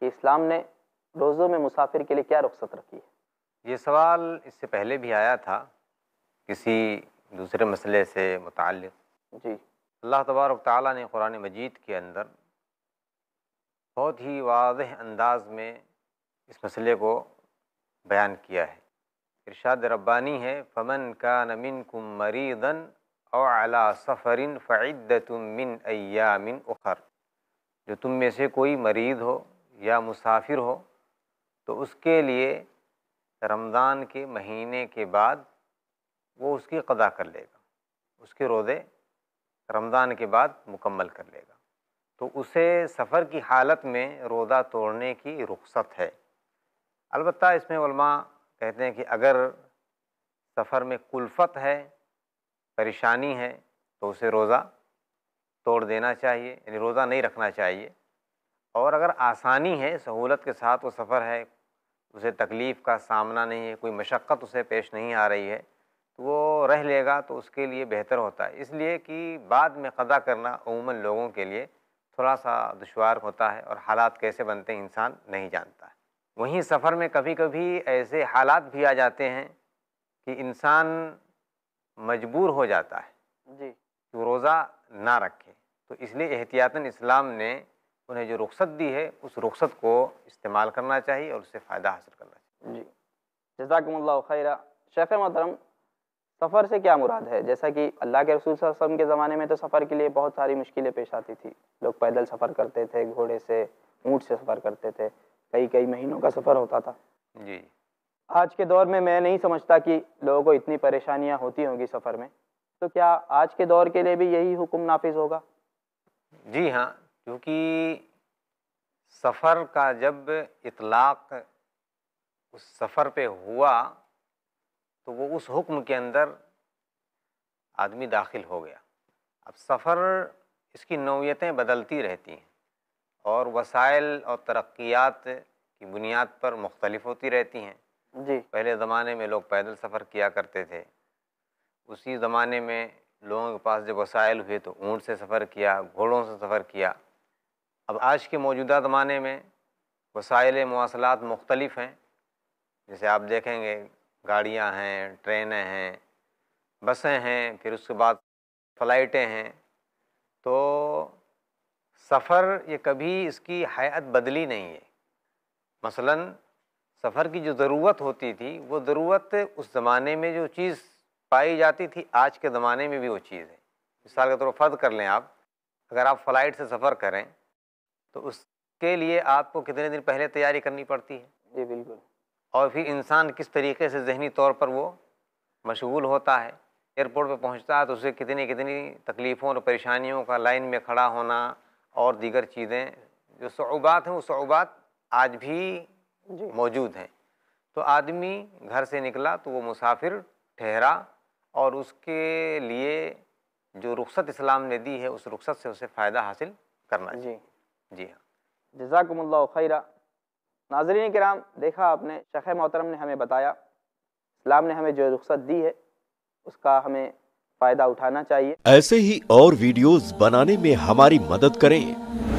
कि इस्लाम ने रोज़ों में मुसाफिर के लिए क्या रुख्सत रखी है ये सवाल इससे पहले भी आया था किसी दूसरे मसले से मुतल जी अल्लाह तबारक ताली ने कुरान मजीद के अंदर बहुत ही वाज अंदाज में इस मसले को बयान किया है इरशाद रब्बानी है फ़मन का नमिन कुम मरीदन और अला सफ़रिन फ़ैदतुम मिन अयामिन उखर जो तुम में से कोई मरीज़ हो या मुसाफिर हो तो उसके लिए रमज़ान के महीने के बाद वो उसकी कदा कर लेगा उसके रोज़े रमज़ान के बाद मुकम्मल कर लेगा तो उसे सफ़र की हालत में रोज़ा तोड़ने की रुख्सत है अलबत् इसमें कहते हैं कि अगर सफ़र में कुल्फ़त है परेशानी है तो उसे रोज़ा तोड़ देना चाहिए यानी रोज़ा नहीं रखना चाहिए और अगर आसानी है सहूलत के साथ वो सफ़र है उसे तकलीफ़ का सामना नहीं है कोई मशक्क़त उसे पेश नहीं आ रही है तो वो रह लेगा तो उसके लिए बेहतर होता है इसलिए कि बाद में कदा करना अमूमन लोगों के लिए थोड़ा सा दुशवार होता है और हालात कैसे बनते हैं इंसान नहीं जानता वहीं सफ़र में कभी कभी ऐसे हालात भी आ जाते हैं कि इंसान मजबूर हो जाता है जी रोज़ा ना रखे तो इसलिए एहतियातन इस्लाम ने उन्हें जो रुख्सत दी है उस रुख्सत को इस्तेमाल करना चाहिए और उससे फ़ायदा हासिल करना चाहिए जी जजाकमल खैरा शेख मोहतरम सफ़र से क्या मुराद है जैसा कि अल्लाह के रसूल वसम के ज़माने में तो सफ़र के लिए बहुत सारी मुश्किलें पेश आती थी लोग पैदल सफ़र करते थे घोड़े से ऊँट से सफ़र करते थे कई कई महीनों का सफ़र होता था जी आज के दौर में मैं नहीं समझता कि लोगों को इतनी परेशानियाँ होती होंगी सफ़र में तो क्या आज के दौर के लिए भी यही हुक्म नाफिज होगा जी हाँ क्योंकि सफ़र का जब इतलाक़ उस सफ़र पे हुआ तो वो उस हुक्म के अंदर आदमी दाखिल हो गया अब सफ़र इसकी नौीयतें बदलती रहती हैं और वसाइल और तरक्यात की बुनियाद पर मुख्तलिफ होती रहती हैं जी पहले ज़माने में लोग पैदल सफ़र किया करते थे उसी ज़माने में लोगों के पास जब वसाइल हुए तो ऊँट से सफ़र किया घोड़ों से सफ़र किया अब आज के मौजूदा ज़माने में वसाइल मवासलात मुख्तलिफ हैं जैसे आप देखेंगे गाड़ियाँ हैं ट्रेनें हैं बसें हैं फिर उसके बाद फ़्लाइटें हैं तो सफ़र ये कभी इसकी हयात बदली नहीं है मसलन सफ़र की जो ज़रूरत होती थी वो ज़रूरत उस ज़माने में जो चीज़ पाई जाती थी आज के ज़माने में भी वो चीज़ है मिसाल के तौर तो पर फ़र्ज़ कर लें आप अगर आप फ़्लाइट से सफ़र करें तो उसके लिए आपको कितने दिन पहले तैयारी करनी पड़ती है जी बिल्कुल और फिर इंसान किस तरीके से जहनी तौर पर वो मशगूल होता है एयरपोर्ट पर पहुँचता है तो उसे कितनी कितनी तकलीफ़ों और परेशानियों का लाइन में खड़ा होना और दीगर चीज़ें जो शूबात हैं वो शूबात आज भी मौजूद हैं तो आदमी घर से निकला तो वो मुसाफिर ठहरा और उसके लिए जो रुख्सत इस्लाम ने दी है उस रुख्सत से उसे फ़ायदा हासिल करना चाहिए जी हाँ जजाकमल खैरा नाजरीन कराम देखा आपने शेख मोहतरम ने हमें बताया इस्लाम ने हमें जो रुख्सत दी है उसका हमें फ़ायदा उठाना चाहिए ऐसे ही और वीडियोस बनाने में हमारी मदद करें